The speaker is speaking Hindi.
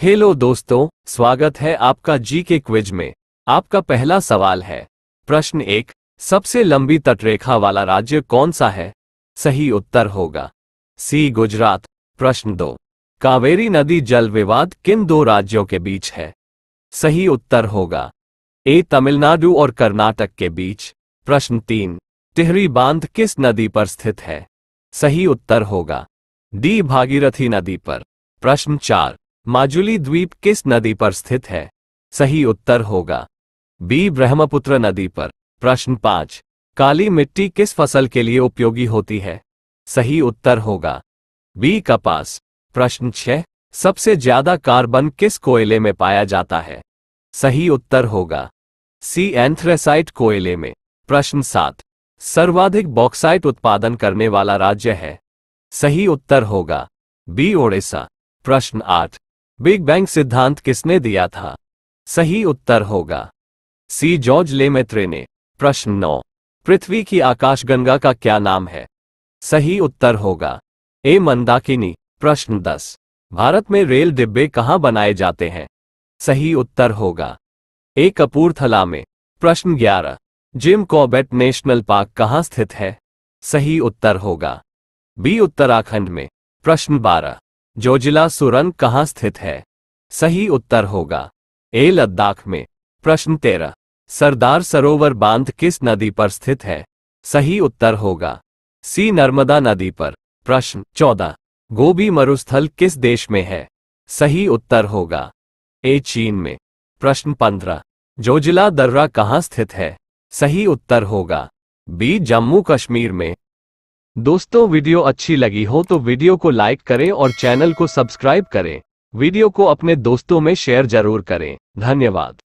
हेलो दोस्तों स्वागत है आपका जी के क्विज में आपका पहला सवाल है प्रश्न एक सबसे लंबी तटरेखा वाला राज्य कौन सा है सही उत्तर होगा सी गुजरात प्रश्न दो कावेरी नदी जल विवाद किन दो राज्यों के बीच है सही उत्तर होगा ए तमिलनाडु और कर्नाटक के बीच प्रश्न तीन टिहरी बांध किस नदी पर स्थित है सही उत्तर होगा डी भागीरथी नदी पर प्रश्न चार माजुली द्वीप किस नदी पर स्थित है सही उत्तर होगा बी ब्रह्मपुत्र नदी पर प्रश्न पांच काली मिट्टी किस फसल के लिए उपयोगी होती है सही उत्तर होगा बी कपास प्रश्न छह सबसे ज्यादा कार्बन किस कोयले में पाया जाता है सही उत्तर होगा सी एंथ्रेसाइट कोयले में प्रश्न सात सर्वाधिक बॉक्साइट उत्पादन करने वाला राज्य है सही उत्तर होगा बी ओडिशा प्रश्न आठ बिग बैंग सिद्धांत किसने दिया था सही उत्तर होगा सी जॉर्ज लेमेत्रे ने प्रश्न नौ पृथ्वी की आकाशगंगा का क्या नाम है सही उत्तर होगा ए मंदाकिनी प्रश्न दस भारत में रेल डिब्बे कहाँ बनाए जाते हैं सही उत्तर होगा ए कपूरथला में प्रश्न ग्यारह जिम कॉबेट नेशनल पार्क कहाँ स्थित है सही उत्तर होगा बी उत्तराखंड में प्रश्न बारह जोजिला सुरंग कहाँ स्थित है सही उत्तर होगा ए लद्दाख में प्रश्न तेरह सरदार सरोवर बांध किस नदी पर स्थित है सही उत्तर होगा सी नर्मदा नदी पर प्रश्न चौदह गोबी मरुस्थल किस देश में है सही उत्तर होगा ए चीन में प्रश्न पंद्रह जोजिला दर्रा कहाँ स्थित है सही उत्तर होगा बी जम्मू कश्मीर में दोस्तों वीडियो अच्छी लगी हो तो वीडियो को लाइक करें और चैनल को सब्सक्राइब करें वीडियो को अपने दोस्तों में शेयर जरूर करें धन्यवाद